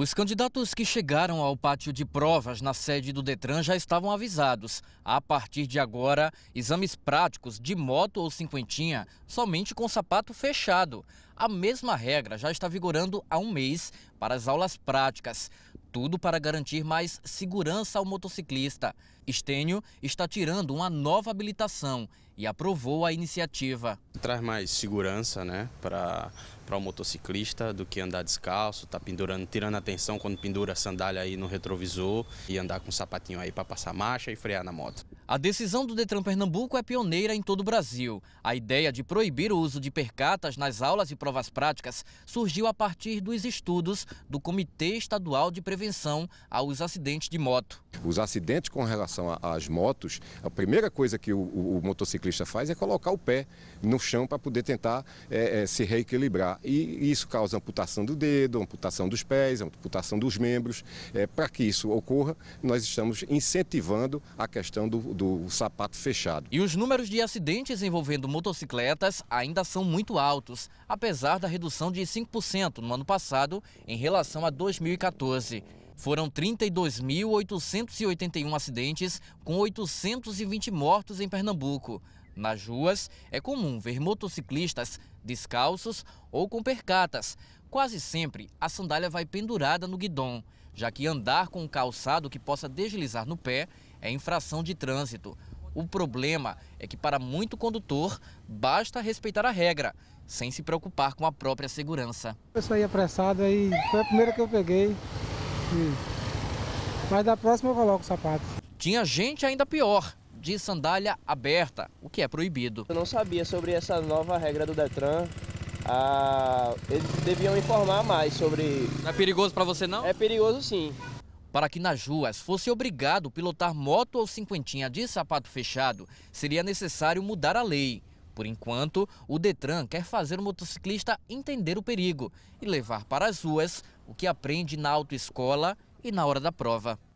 Os candidatos que chegaram ao pátio de provas na sede do Detran já estavam avisados. A partir de agora, exames práticos de moto ou cinquentinha somente com sapato fechado. A mesma regra já está vigorando há um mês para as aulas práticas. Tudo para garantir mais segurança ao motociclista. Estênio está tirando uma nova habilitação e aprovou a iniciativa. Traz mais segurança né, para o motociclista do que andar descalço, tá pendurando, tirando atenção quando pendura a sandália aí no retrovisor e andar com o sapatinho aí para passar marcha e frear na moto. A decisão do Detran Pernambuco é pioneira em todo o Brasil. A ideia de proibir o uso de percatas nas aulas e provas práticas surgiu a partir dos estudos do Comitê Estadual de Prevenção aos Acidentes de Moto. Os acidentes com relação às motos, a primeira coisa que o, o, motociclista faz é colocar o pé no chão para poder tentar é, é, se reequilibrar. E isso causa amputação do dedo, amputação dos pés, amputação dos membros. É, para que isso ocorra, nós estamos incentivando a questão do do sapato fechado. E os números de acidentes envolvendo motocicletas ainda são muito altos, apesar da redução de 5% no ano passado em relação a 2014. Foram 32.881 acidentes, com 820 mortos em Pernambuco. Nas ruas, é comum ver motociclistas descalços ou com percatas. Quase sempre, a sandália vai pendurada no guidão, já que andar com um calçado que possa deslizar no pé é infração de trânsito. O problema é que para muito condutor basta respeitar a regra, sem se preocupar com a própria segurança. Eu saí apressado e foi a primeira que eu peguei. Mas da próxima eu coloco o sapato. Tinha gente ainda pior, de sandália aberta, o que é proibido. Eu não sabia sobre essa nova regra do Detran. Ah, eles deviam informar mais sobre. Não é perigoso para você não? É perigoso sim. Para que nas ruas fosse obrigado pilotar moto ou cinquentinha de sapato fechado, seria necessário mudar a lei. Por enquanto, o Detran quer fazer o motociclista entender o perigo e levar para as ruas o que aprende na autoescola e na hora da prova.